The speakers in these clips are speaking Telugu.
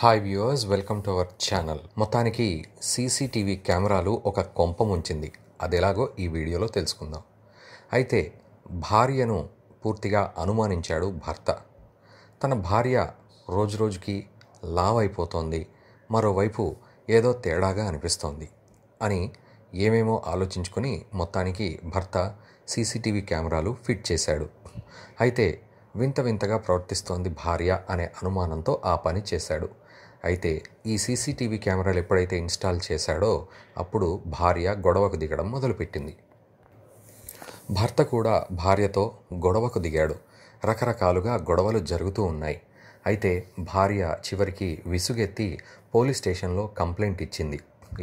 hi viewers welcome to our channel మొత్తానికి సీసీటీవీ కెమెరాలు ఒక కొంప ముంచింది అది ఎలాగో ఈ వీడియోలో తెలుసుకుందాం అయితే భార్యను పూర్తిగా అనుమానించాడు భర్త తన భార్య రోజురోజుకి లావైపోతోంది మరోవైపు ఏదో తేడాగా అనిపిస్తోంది అని ఏమేమో ఆలోచించుకొని మొత్తానికి భర్త సీసీటీవీ కెమెరాలు ఫిట్ చేశాడు అయితే వింత వింతగా ప్రవర్తిస్తోంది భార్య అనే అనుమానంతో ఆ పని చేశాడు అయితే ఈ సీసీటీవీ కెమెరాలు ఎప్పుడైతే ఇన్స్టాల్ చేశాడో అప్పుడు భార్య గొడవకు దిగడం మొదలుపెట్టింది భర్త కూడా భార్యతో గొడవకు దిగాడు రకరకాలుగా గొడవలు జరుగుతూ ఉన్నాయి అయితే భార్య చివరికి విసుగెత్తి పోలీస్ స్టేషన్లో కంప్లైంట్ ఇచ్చింది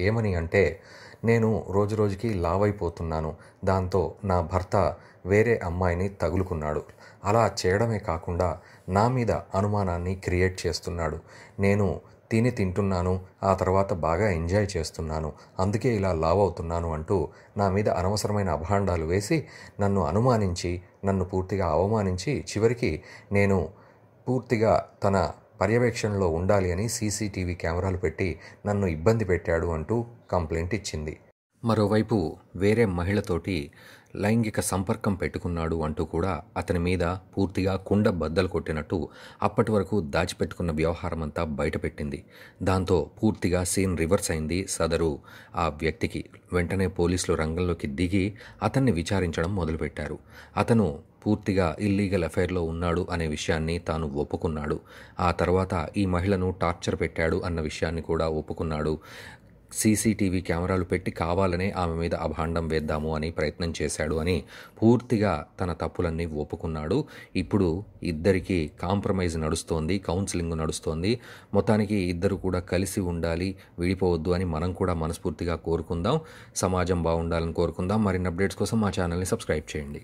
ఏమని అంటే నేను రోజు రోజుకి లావైపోతున్నాను దాంతో నా భర్త వేరే అమ్మాయిని తగులుకున్నాడు అలా చేయడమే కాకుండా నా మీద అనుమానాన్ని క్రియేట్ చేస్తున్నాడు నేను తిని తింటున్నాను ఆ తర్వాత బాగా ఎంజాయ్ చేస్తున్నాను అందుకే ఇలా లావ్ అవుతున్నాను అంటూ నా మీద అనవసరమైన అభాండాలు వేసి నన్ను అనుమానించి నన్ను పూర్తిగా అవమానించి చివరికి నేను పూర్తిగా తన పర్యవేక్షణలో ఉండాలి అని సీసీటీవీ కెమెరాలు పెట్టి నన్ను ఇబ్బంది పెట్టాడు అంటూ కంప్లైంట్ ఇచ్చింది మరోవైపు వేరే మహిళతోటి లైంగిక సంపర్కం పెట్టుకున్నాడు అంటూ కూడా అతని మీద పూర్తిగా కుండ బద్దలు కొట్టినట్టు అప్పటి వరకు దాచిపెట్టుకున్న వ్యవహారమంతా బయటపెట్టింది దాంతో పూర్తిగా సీన్ రివర్స్ అయింది సదరు ఆ వ్యక్తికి వెంటనే పోలీసులు రంగంలోకి దిగి అతన్ని విచారించడం మొదలుపెట్టారు అతను పూర్తిగా ఇల్లీగల్ అఫైర్లో ఉన్నాడు అనే విషయాన్ని తాను ఒప్పుకున్నాడు ఆ తర్వాత ఈ మహిళను టార్చర్ పెట్టాడు అన్న విషయాన్ని కూడా ఒప్పుకున్నాడు సీసీటీవీ కెమెరాలు పెట్టి కావాలనే ఆమె మీద అభాండం వేద్దాము అని ప్రయత్నం చేశాడు అని పూర్తిగా తన తప్పులన్నీ ఒప్పుకున్నాడు ఇప్పుడు ఇద్దరికీ కాంప్రమైజ్ నడుస్తోంది కౌన్సిలింగ్ నడుస్తోంది మొత్తానికి ఇద్దరు కూడా కలిసి ఉండాలి విడిపోవద్దు అని మనం కూడా మనస్ఫూర్తిగా కోరుకుందాం సమాజం బాగుండాలని కోరుకుందాం మరిన్ని అప్డేట్స్ కోసం మా ఛానల్ని సబ్స్క్రైబ్ చేయండి